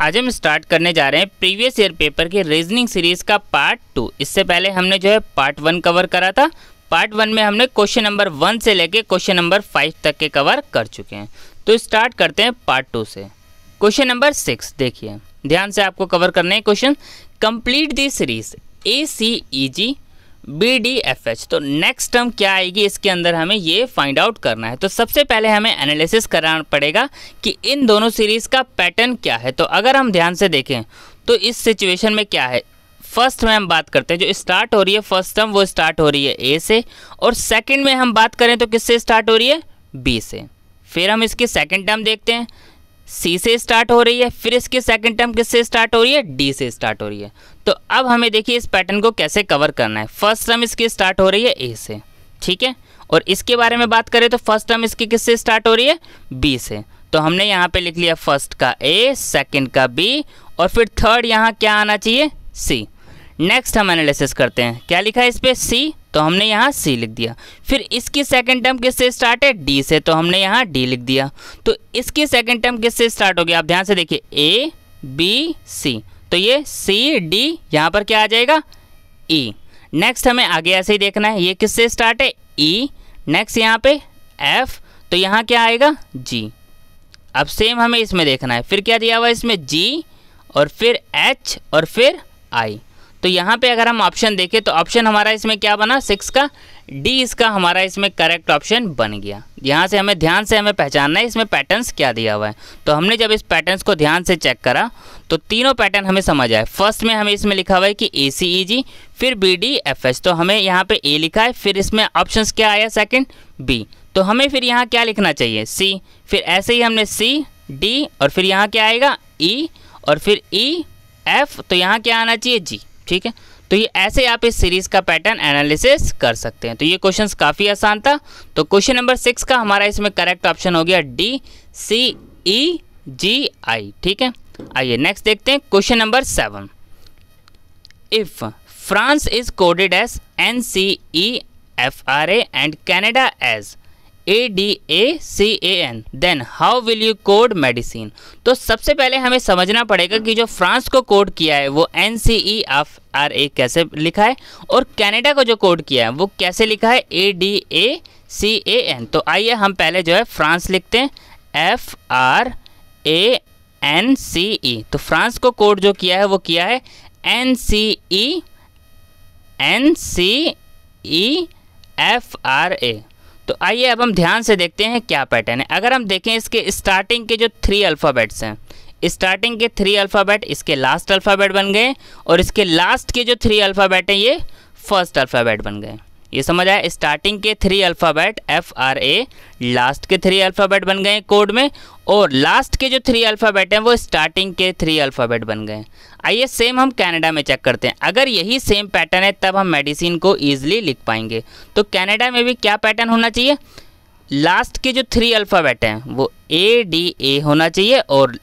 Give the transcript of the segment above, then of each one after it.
आज हम स्टार्ट करने जा रहे हैं प्रीवियस ईयर पेपर के रीजनिंग सीरीज का पार्ट टू इससे पहले हमने जो है पार्ट वन कवर करा था पार्ट वन में हमने क्वेश्चन नंबर वन से लेके क्वेश्चन नंबर फाइव तक के कवर कर चुके हैं तो स्टार्ट करते हैं पार्ट टू से क्वेश्चन नंबर सिक्स देखिए ध्यान से आपको कवर करने हैं question complete the series A C E G B D F H तो नेक्स्ट टर्म क्या आएगी इसके अंदर हमें ये फाइंड आउट करना है तो सबसे पहले हमें एनालिसिस करना पड़ेगा कि इन दोनों सीरीज़ का पैटर्न क्या है तो अगर हम ध्यान से देखें तो इस सिचुएशन में क्या है फर्स्ट में हम बात करते हैं जो स्टार्ट हो रही है फर्स्ट टर्म वो स्टार्ट हो रही है ए से और सेकेंड में हम बात करें तो किससे स्टार्ट हो रही है बी से फिर हम इसकी सेकेंड टर्म देखते हैं सी से स्टार्ट हो रही है फिर इसकी सेकेंड टर्म किससे स्टार्ट हो रही है डी से स्टार्ट हो रही है तो अब हमें देखिए इस पैटर्न को कैसे कवर करना है फर्स्ट टर्म इसकी स्टार्ट हो रही है ए से ठीक है और इसके बारे में बात करें तो फर्स्ट टर्म इसकी किससे स्टार्ट हो रही है बी से तो हमने यहाँ पे लिख लिया फर्स्ट का ए सेकंड का बी और फिर थर्ड यहाँ क्या आना चाहिए सी नेक्स्ट हम एनालिसिस करते हैं क्या लिखा है इस पर सी तो हमने यहाँ सी लिख दिया फिर इसकी सेकंड टर्म किससे स्टार्ट है डी से तो हमने यहाँ डी लिख दिया तो इसकी सेकेंड टर्म किससे स्टार्ट हो गया आप ध्यान से देखिए ए बी सी तो ये सी डी यहाँ पर क्या आ जाएगा ई e. नेक्स्ट हमें आगे ऐसे ही देखना है ये किससे स्टार्ट है ई e. नेक्स्ट यहाँ पे एफ तो यहाँ क्या आएगा जी अब सेम हमें इसमें देखना है फिर क्या दिया हुआ है इसमें जी और फिर एच और फिर आई तो यहाँ पे अगर हम ऑप्शन देखें तो ऑप्शन हमारा इसमें क्या बना सिक्स का डी इसका हमारा इसमें करेक्ट ऑप्शन बन गया यहाँ से हमें ध्यान से हमें पहचानना है इसमें पैटर्न्स क्या दिया हुआ है तो हमने जब इस पैटर्न्स को ध्यान से चेक करा तो तीनों पैटर्न हमें समझ आए फर्स्ट में हमें इसमें लिखा हुआ है कि ए सी ई जी फिर बी डी एफ एच तो हमें यहाँ पे ए लिखा है फिर इसमें ऑप्शन क्या आया सेकेंड बी तो हमें फिर यहाँ क्या लिखना चाहिए सी फिर ऐसे ही हमने सी डी और फिर यहाँ क्या आएगा ई e, और फिर ई e, एफ तो यहाँ क्या आना चाहिए जी ठीक है तो ये ऐसे आप इस सीरीज़ का पैटर्न एनालिसिस कर सकते हैं तो ये क्वेश्चन काफ़ी आसान था तो क्वेश्चन नंबर सिक्स का हमारा इसमें करेक्ट ऑप्शन हो गया डी सी ई जी आई ठीक है आइए नेक्स्ट देखते हैं question number seven if France is coded as N C E F R A and Canada as A D A C A N then how will you code medicine तो सबसे पहले हमें समझना पड़ेगा कि जो फ्रांस को कोड किया है वो N C E F R A कैसे लिखा है और कैनेडा को जो कोड किया है वो कैसे लिखा है A D A C A N तो आइए हम पहले जो है फ्रांस लिखते हैं F R A N C E तो फ्रांस को कोड जो किया है वो किया है N C E N C E F R A तो आइए अब हम ध्यान से देखते हैं क्या पैटर्न है अगर हम देखें इसके स्टार्टिंग के जो थ्री अल्फ़ाबेट्स हैं स्टार्टिंग के थ्री अल्फ़ाबेट इसके लास्ट अल्फ़ाबेट बन गए और इसके लास्ट के जो थ्री अल्फ़ाबेट हैं ये फर्स्ट अल्फ़ाबेट बन गए ये समझ आया स्टार्टिंग के three alphabet F R A last के थ्री अल्फ़ाबेट बन गए कोड में और लास्ट के जो थ्री अल्फ़ाबेट हैं वो स्टार्टिंग के थ्री अल्फ़ाबेट बन गए आइए सेम हम कनाडा में चेक करते हैं अगर यही सेम पैटर्न है तब हम मेडिसिन को ईजिली लिख पाएंगे तो कनाडा में भी क्या पैटर्न होना चाहिए लास्ट के जो थ्री अल्फ़ाबेट हैं वो ए डी ए होना चाहिए और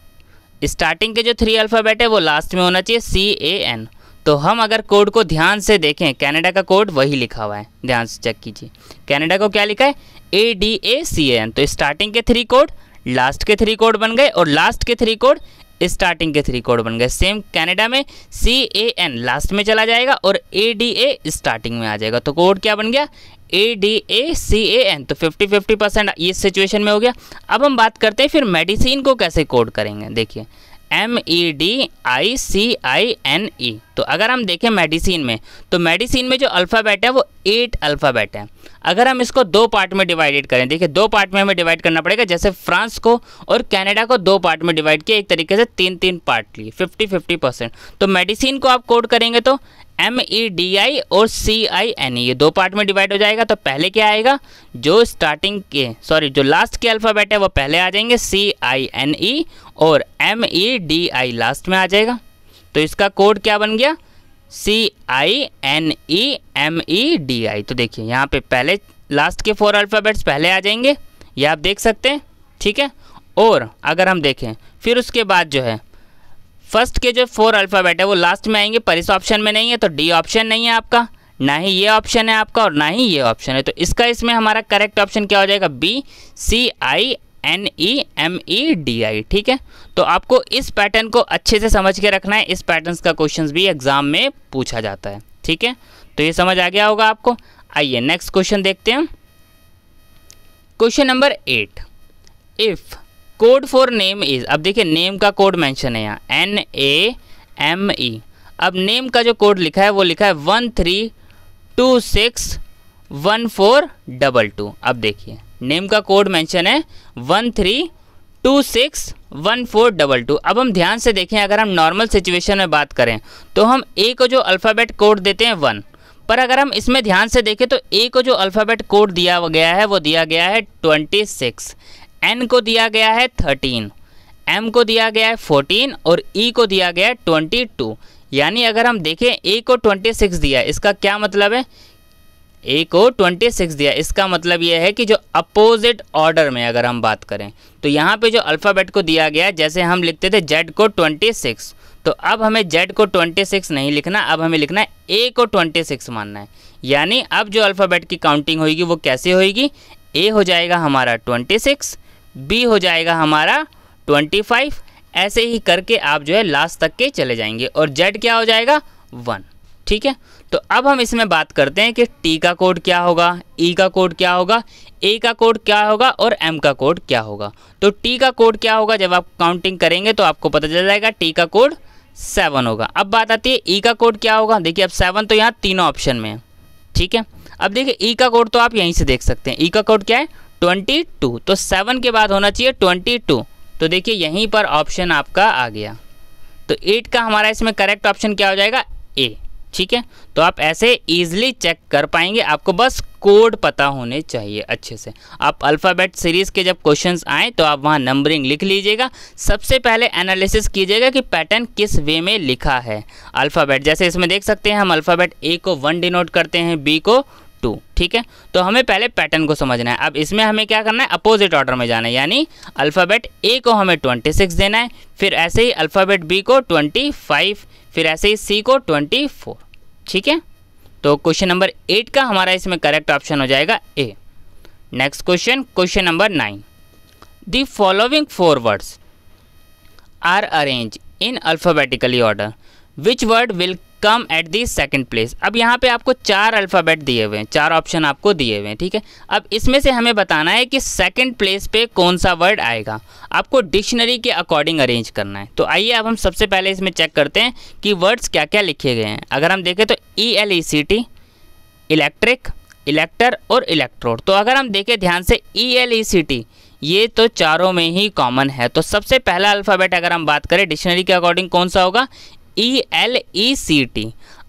स्टार्टिंग के जो थ्री अल्फ़ाबेट है वो लास्ट में होना चाहिए सी ए एन तो हम अगर कोड को ध्यान से देखें कनाडा का कोड वही लिखा हुआ है ध्यान से चेक कीजिए कनाडा को क्या लिखा है A D A C N तो स्टार्टिंग के थ्री कोड लास्ट के थ्री कोड बन गए और लास्ट के थ्री कोड स्टार्टिंग के थ्री कोड बन गए सेम कनाडा में सी ए एन लास्ट में चला जाएगा और ए डी ए स्टार्टिंग में आ जाएगा तो कोड क्या बन गया A D A C A N तो फिफ्टी फिफ्टी परसेंट इस सिचुएशन में हो गया अब हम बात करते हैं फिर मेडिसिन को कैसे कोड करेंगे देखिए M E D I C I N E तो अगर हम देखें मेडिसिन में तो मेडिसिन में जो अल्फ़ाबेट है वो एट अल्फ़ाबेट है अगर हम इसको दो पार्ट में डिवाइडेड करें देखिए दो पार्ट में हमें डिवाइड करना पड़ेगा जैसे फ्रांस को और कनाडा को दो पार्ट में डिवाइड किया एक तरीके से तीन तीन पार्ट लिए फिफ्टी फिफ्टी परसेंट तो मेडिसिन को आप कोड करेंगे तो एम ई डी आई और सी आई एन ई ये दो पार्ट में डिवाइड हो जाएगा तो पहले क्या आएगा जो स्टार्टिंग के सॉरी जो लास्ट के अल्फ़ाबेट है वो पहले आ जाएंगे सी आई एन ई और M E D I last में आ जाएगा तो इसका कोड क्या बन गया C I N E M E D I तो देखिए यहाँ पे पहले लास्ट के फोर अल्फ़ाबेट्स पहले आ जाएंगे ये आप देख सकते हैं ठीक है और अगर हम देखें फिर उसके बाद जो है फर्स्ट के जो फोर अल्फ़ाबेट है वो लास्ट में आएंगे पर इस ऑप्शन में नहीं है तो डी ऑप्शन नहीं है आपका ना ही ये ऑप्शन है आपका और ना ही ये ऑप्शन है तो इसका इसमें हमारा करेक्ट ऑप्शन क्या हो जाएगा B C I N E M E D I ठीक है तो आपको इस पैटर्न को अच्छे से समझ के रखना है इस पैटर्न का क्वेश्चन भी एग्जाम में पूछा जाता है ठीक है तो ये समझ आ गया होगा आपको आइए नेक्स्ट क्वेश्चन देखते हैं question number eight if code for name is अब देखिए नेम का कोड मेंशन है यहाँ एन ए एम ई अब नेम का जो कोड लिखा है वो लिखा है one three two six one four double two अब देखिए नेम का कोड मेंशन है one three two six one four double two अब हम ध्यान से देखें अगर हम नॉर्मल सिचुएशन में बात करें तो हम ए को जो अल्फ़ाबेट कोड देते हैं वन पर अगर हम इसमें ध्यान से देखें तो ए को जो अल्फ़ाबेट कोड दिया गया है वो दिया गया है ट्वेंटी सिक्स एन को दिया गया है थर्टीन एम को दिया गया है फोर्टीन और ई e को दिया गया है ट्वेंटी टू यानी अगर हम देखें ए को ट्वेंटी सिक्स दिया है इसका क्या मतलब है ए को ट्वेंटी सिक्स दिया इसका मतलब यह है कि जो अपोजिट ऑर्डर में अगर हम बात करें तो यहाँ पे जो अल्फ़ाबेट को दिया गया जैसे हम लिखते थे जेड को ट्वेंटी सिक्स तो अब हमें जेड को ट्वेंटी सिक्स नहीं लिखना अब हमें लिखना है ए को ट्वेंटी सिक्स मानना है यानी अब जो अल्फ़ाबेट की काउंटिंग होगी वो कैसे होगी ए हो जाएगा हमारा ट्वेंटी सिक्स बी हो जाएगा हमारा ट्वेंटी फाइव ऐसे ही करके आप जो है लास्ट तक के चले जाएंगे और जेड क्या हो जाएगा वन ठीक है तो अब हम इसमें बात करते हैं कि टी का कोड क्या होगा ई e का कोड क्या होगा ए का कोड क्या होगा और एम का कोड क्या होगा तो टी का कोड क्या होगा जब आप काउंटिंग करेंगे तो आपको पता चल जाएगा टी का कोड सेवन होगा अब बात आती है ई e का कोड क्या होगा देखिए अब सेवन तो यहाँ तीनों ऑप्शन में है ठीक है अब देखिए ई e का कोड तो आप यहीं से देख सकते हैं ई e का कोड क्या है ट्वेंटी टू तो सेवन के बाद होना चाहिए ट्वेंटी टू तो देखिए यहीं पर ऑप्शन आपका आ गया तो एट का हमारा इसमें करेक्ट ऑप्शन क्या हो जाएगा ए ठीक है तो आप ऐसे ईजिली चेक कर पाएंगे आपको बस कोड पता होने चाहिए अच्छे से आप अल्फ़ाबेट सीरीज़ के जब क्वेश्चंस आए तो आप वहाँ नंबरिंग लिख लीजिएगा सबसे पहले एनालिसिस कीजिएगा कि पैटर्न किस वे में लिखा है अल्फ़ाबेट जैसे इसमें देख सकते हैं हम अल्फ़ाबेट ए को वन डिनोट करते हैं बी को टू ठीक है तो हमें पहले पैटर्न को समझना है अब इसमें हमें क्या करना है अपोजिट ऑर्डर में जाना है यानी अल्फ़ाबेट ए को हमें ट्वेंटी सिक्स देना है फिर ऐसे ही अल्फ़ाबेट बी को ट्वेंटी फाइव फिर ऐसे ही सी को ट्वेंटी फोर ठीक है तो क्वेश्चन नंबर एट का हमारा इसमें करेक्ट ऑप्शन हो जाएगा A next question question number nine the following four words are arrange in alphabetically order which word will come at the second place अब यहाँ पे आपको चार अल्फ़ाबेट दिए हुए हैं चार ऑप्शन आपको दिए हुए हैं ठीक है अब इसमें से हमें बताना है कि सेकेंड प्लेस पे कौन सा वर्ड आएगा आपको डिक्शनरी के अकॉर्डिंग अरेंज करना है तो आइए अब हम सबसे पहले इसमें चेक करते हैं कि वर्ड्स क्या क्या लिखे गए हैं अगर हम देखें तो E L E C T electric elector और इलेक्ट्रोड तो अगर हम देखें ध्यान से ई एल ई सी टी ये तो चारों में ही कॉमन है तो सबसे पहला अल्फ़ाबेट अगर हम बात करें डिक्शनरी के अकॉर्डिंग कौन सा होगा E L E C T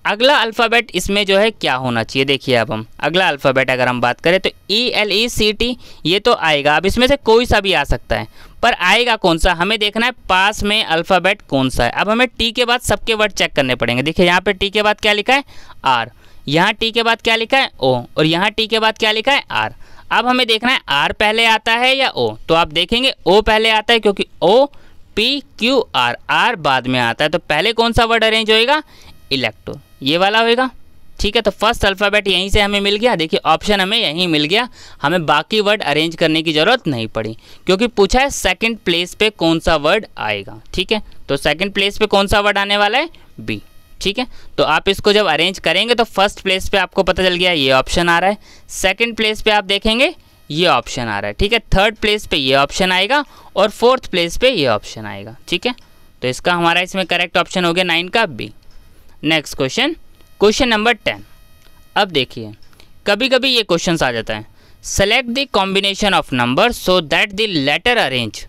अगला अल्फ़ाबेट इसमें जो है क्या होना चाहिए देखिए अब हम अगला अल्फ़ाबेट अगर हम बात करें तो E L E C T ये तो आएगा अब इसमें से कोई सा भी आ सकता है पर आएगा कौन सा हमें देखना है पास में अल्फ़ाबेट कौन सा है अब हमें टी के बाद सबके वर्ड चेक करने पड़ेंगे देखिए यहाँ पे टी के बाद क्या लिखा है आर यहाँ टी के बाद क्या लिखा है ओ और यहाँ टी के बाद क्या लिखा है आर अब हमें देखना है आर पहले आता है या ओ तो आप देखेंगे ओ पहले आता है क्योंकि O P Q R R बाद में आता है तो पहले कौन सा वर्ड अरेंज होएगा इलेक्ट्रो ये वाला होएगा ठीक है तो फर्स्ट अल्फ़ाबेट यहीं से हमें मिल गया देखिए ऑप्शन हमें यहीं मिल गया हमें बाकी वर्ड अरेंज करने की ज़रूरत नहीं पड़ी क्योंकि पूछा है सेकंड प्लेस पे कौन सा वर्ड आएगा ठीक है तो सेकंड प्लेस पे कौन सा वर्ड आने वाला है बी ठीक है तो आप इसको जब अरेंज करेंगे तो फर्स्ट प्लेस पे आपको पता चल गया ये ऑप्शन आ रहा है सेकंड प्लेस पे आप देखेंगे ये ऑप्शन आ रहा है ठीक है थर्ड प्लेस पे ये ऑप्शन आएगा और फोर्थ प्लेस पे ये ऑप्शन आएगा ठीक है तो इसका हमारा इसमें करेक्ट ऑप्शन हो गया नाइन का B next question question number ten अब देखिए कभी कभी ये क्वेश्चन आ जाता है select the combination of number so that the letter arrange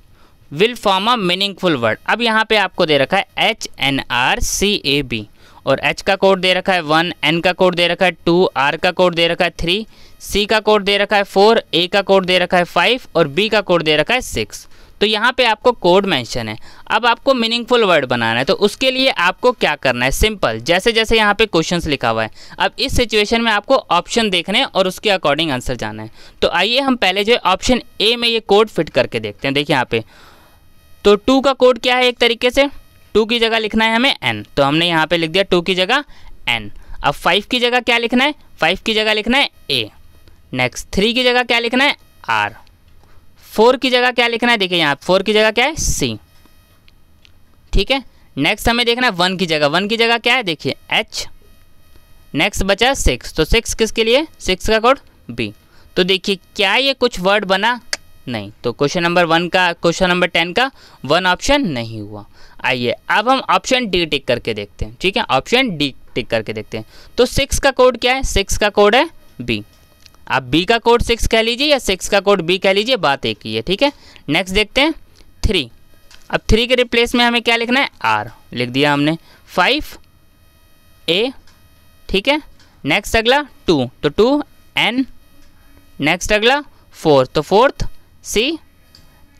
will form a meaningful word अब यहाँ पे आपको दे रखा है H N R C A B और एच का कोड दे रखा है वन एन का कोड दे रखा है टू आर का कोड दे रखा है थ्री सी का कोड दे रखा है फोर ए का कोड दे रखा है फाइव और बी का कोड दे रखा है सिक्स तो यहाँ पे आपको कोड मेंशन है अब आपको मीनिंगफुल वर्ड बनाना है तो उसके लिए आपको क्या करना है सिंपल जैसे जैसे यहाँ पे क्वेश्चंस लिखा हुआ है अब इस सिचुएशन में आपको ऑप्शन देखने और उसके अकॉर्डिंग आंसर जाना है तो आइए हम पहले जो है ऑप्शन ए में ये कोड फिट करके देखते हैं देखिए यहाँ पे तो टू का कोड क्या है एक तरीके से टू की जगह लिखना है हमें एन तो हमने यहाँ पे लिख दिया टू की जगह एन अब फाइव की जगह क्या लिखना है फाइव की जगह लिखना है ए नेक्स्ट थ्री की जगह क्या लिखना है आर फोर की जगह क्या लिखना है देखिए यहाँ फोर की जगह क्या है सी ठीक है नेक्स्ट हमें देखना है वन की जगह वन की जगह क्या है देखिए एच नेक्स्ट बचा सिक्स तो सिक्स किसके लिए सिक्स का कोड बी तो देखिए क्या ये कुछ वर्ड बना नहीं तो क्वेश्चन नंबर वन का क्वेश्चन नंबर टेन का वन ऑप्शन नहीं हुआ आइए अब हम ऑप्शन डी टिक करके देखते हैं ठीक है ऑप्शन डी टिक करके देखते हैं तो सिक्स का कोड क्या है सिक्स का कोड है बी आप बी का कोड सिक्स कह लीजिए या सिक्स का कोड बी कह लीजिए बात एक ही है ठीक है नेक्स्ट देखते हैं थ्री अब थ्री के रिप्लेस में हमें क्या लिखना है आर लिख दिया हमने फाइव ए ठीक है नेक्स्ट अगला टू तो टू एन नेक्स्ट अगला फोर तो फोर्थ सी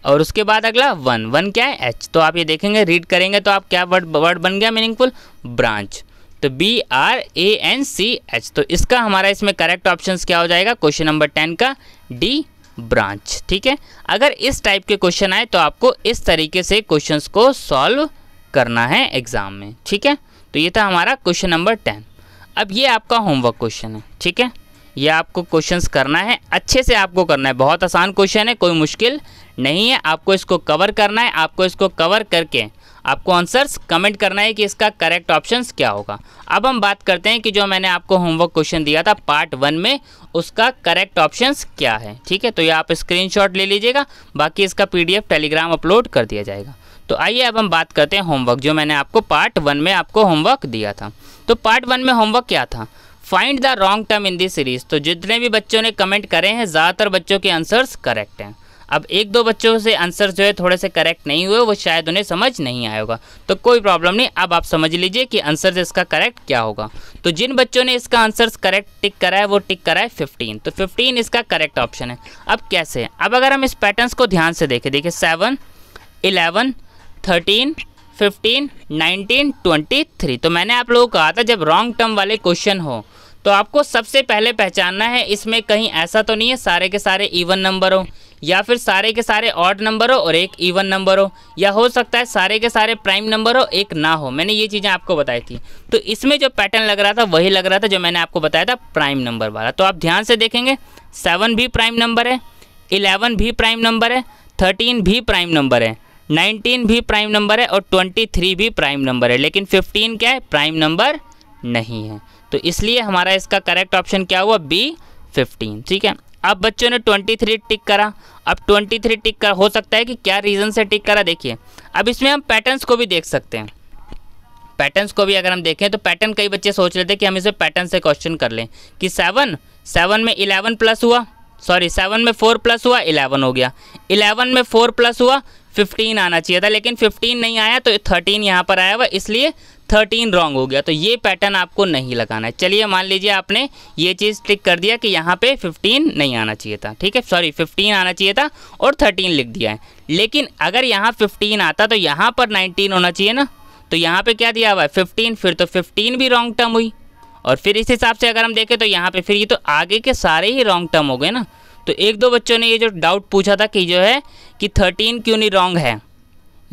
और उसके बाद अगला वन वन क्या है एच तो आप ये देखेंगे रीड करेंगे तो आप क्या वर्ड वर्ड बन गया मीनिंगफुल ब्रांच तो B R A N C H तो इसका हमारा इसमें करेक्ट ऑप्शन क्या हो जाएगा क्वेश्चन नंबर टेन का डी ब्रांच ठीक है अगर इस टाइप के क्वेश्चन आए तो आपको इस तरीके से क्वेश्चन को सॉल्व करना है एग्ज़ाम में ठीक है तो ये था हमारा क्वेश्चन नंबर टेन अब ये आपका होमवर्क क्वेश्चन है ठीक है ये आपको क्वेश्चंस करना है अच्छे से आपको करना है बहुत आसान क्वेश्चन है कोई मुश्किल नहीं है आपको इसको कवर करना है आपको इसको कवर करके आपको आंसर्स कमेंट करना है कि इसका करेक्ट ऑप्शन क्या होगा अब हम बात करते हैं कि जो मैंने आपको होमवर्क क्वेश्चन दिया था पार्ट वन में उसका करेक्ट ऑप्शन क्या है ठीक है तो ये आप स्क्रीनशॉट ले लीजिएगा बाकी इसका पीडीएफ टेलीग्राम अपलोड कर दिया जाएगा तो आइए अब हम बात करते हैं होमवर्क जो मैंने आपको पार्ट वन में आपको होमवर्क दिया था तो पार्ट वन में होमवर्क क्या था find the wrong term in this series तो जितने भी बच्चों ने कमेंट करे हैं ज़्यादातर बच्चों के आंसर्स करेक्ट हैं अब एक दो बच्चों से आंसर जो है थोड़े से करेक्ट नहीं हुए वो शायद उन्हें समझ नहीं आया होगा तो कोई प्रॉब्लम नहीं अब आप समझ लीजिए कि आंसर इसका करेक्ट क्या होगा तो जिन बच्चों ने इसका आंसर करेक्ट टिक करा है वो टिक करा है फिफ्टीन तो फिफ्टीन इसका करेक्ट ऑप्शन है अब कैसे है अब अगर हम इस पैटर्न को ध्यान से देखें देखिए seven eleven thirteen fifteen nineteen twenty three तो मैंने आप लोगों को कहा था जब रॉन्ग टर्म वाले क्वेश्चन हो तो आपको सबसे पहले पहचानना है इसमें कहीं ऐसा तो नहीं है सारे के सारे इवन नंबर हो या फिर सारे के सारे ऑड नंबर हो और एक इवन नंबर हो या हो सकता है सारे के सारे प्राइम नंबर हो एक ना हो मैंने ये चीज़ें आपको बताई थी तो इसमें जो पैटर्न लग रहा था वही लग रहा था जो मैंने आपको बताया था प्राइम नंबर वाला तो आप ध्यान से देखेंगे सेवन भी प्राइम नंबर है इलेवन भी प्राइम नंबर है थर्टीन भी प्राइम नंबर है नाइनटीन भी प्राइम नंबर है और ट्वेंटी थ्री भी प्राइम नंबर है लेकिन फिफ्टीन क्या है प्राइम नंबर नहीं है तो इसलिए हमारा इसका करेक्ट ऑप्शन क्या हुआ बी फिफ्टीन ठीक है अब बच्चों ने ट्वेंटी थ्री टिक करा अब ट्वेंटी थ्री टिक कर हो सकता है कि क्या रीज़न से टिक करा देखिए अब इसमें हम पैटर्न्स को भी देख सकते हैं पैटर्न्स को भी अगर हम देखें तो पैटर्न कई बच्चे सोच रहे थे कि हम इसे पैटर्न से क्वेश्चन कर लें कि सेवन सेवन में इलेवन प्लस हुआ सॉरी सेवन में फोर प्लस हुआ इलेवन हो गया इलेवन में फोर प्लस हुआ फिफ्टीन आना चाहिए था लेकिन फिफ्टीन नहीं आया तो थर्टीन यहाँ पर आया हुआ इसलिए थर्टीन रॉन्ग हो गया तो ये पैटर्न आपको नहीं लगाना है चलिए मान लीजिए आपने ये चीज़ टिक कर दिया कि यहाँ पे फिफ्टीन नहीं आना चाहिए था ठीक है सॉरी फिफ्टीन आना चाहिए था और थर्टीन लिख दिया है लेकिन अगर यहाँ फिफ्टीन आता तो यहाँ पर नाइनटीन होना चाहिए ना तो यहाँ पर क्या दिया हुआ है फिफ्टीन फिर तो फिफ्टीन भी रॉन्ग टर्म हुई और फिर इस हिसाब से अगर हम देखें तो यहाँ पर फिर ये तो आगे के सारे ही रॉन्ग टर्म हो गए ना तो एक दो बच्चों ने ये जो डाउट पूछा था कि जो है कि थर्टीन क्यों नहीं रॉन्ग है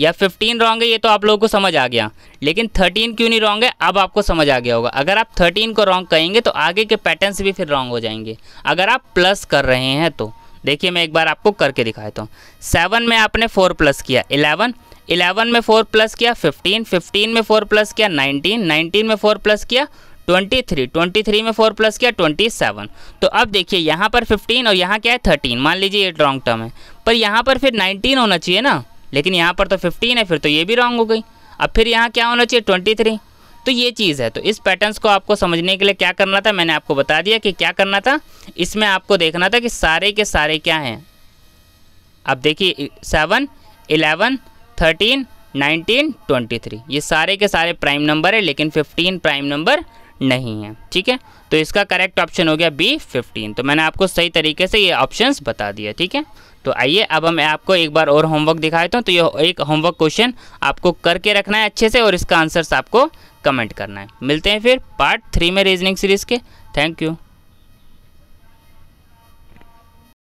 या फिफ्टीन रॉन्ग है ये तो आप लोगों को समझ आ गया लेकिन थर्टीन क्यों नहीं रॉन्ग है अब आपको समझ आ गया होगा अगर आप थर्टीन को रॉन्ग कहेंगे तो आगे के पैटर्न्स भी फिर रॉन्ग हो जाएंगे अगर आप प्लस कर रहे हैं तो देखिए मैं एक बार आपको करके दिखा देता हूँ सेवन में आपने फोर प्लस किया इलेवन इलेवन में फोर प्लस किया फिफ्टीन फिफ्टीन में फोर प्लस किया नाइनटीन नाइनटीन में फोर प्लस किया ट्वेंटी थ्री ट्वेंटी थ्री में फोर प्लस किया ट्वेंटी सेवन तो अब देखिए यहाँ पर फिफ्टीन और यहाँ क्या है थर्टीन मान लीजिए ये रॉन्ग टर्म है पर यहाँ पर फिर नाइनटीन होना चाहिए ना लेकिन यहाँ पर तो फिफ्टीन है फिर तो ये भी रॉन्ग हो गई अब फिर यहाँ क्या होना चाहिए ट्वेंटी थ्री तो ये चीज़ है तो इस पैटर्न्स को आपको समझने के लिए क्या करना था मैंने आपको बता दिया कि क्या करना था इसमें आपको देखना था कि सारे के सारे क्या हैं आप देखिए seven eleven thirteen nineteen twenty three ये सारे के सारे प्राइम नंबर है लेकिन फिफ्टीन प्राइम नंबर नहीं है ठीक है तो इसका करेक्ट ऑप्शन हो गया बी फिफ्टीन तो मैंने आपको सही तरीके से ये ऑप्शंस बता दिया ठीक है तो आइए अब हम आपको एक बार और होमवर्क दिखा देता हूँ तो ये एक होमवर्क क्वेश्चन आपको करके रखना है अच्छे से और इसका आंसर्स आपको कमेंट करना है मिलते हैं फिर पार्ट थ्री में रीजनिंग सीरीज़ के थैंक यू